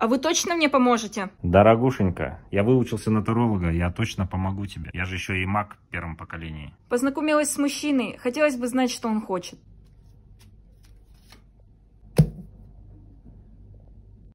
А вы точно мне поможете? Дорогушенька, я выучился на таролога, я точно помогу тебе. Я же еще и маг в первом поколении. Познакомилась с мужчиной, хотелось бы знать, что он хочет.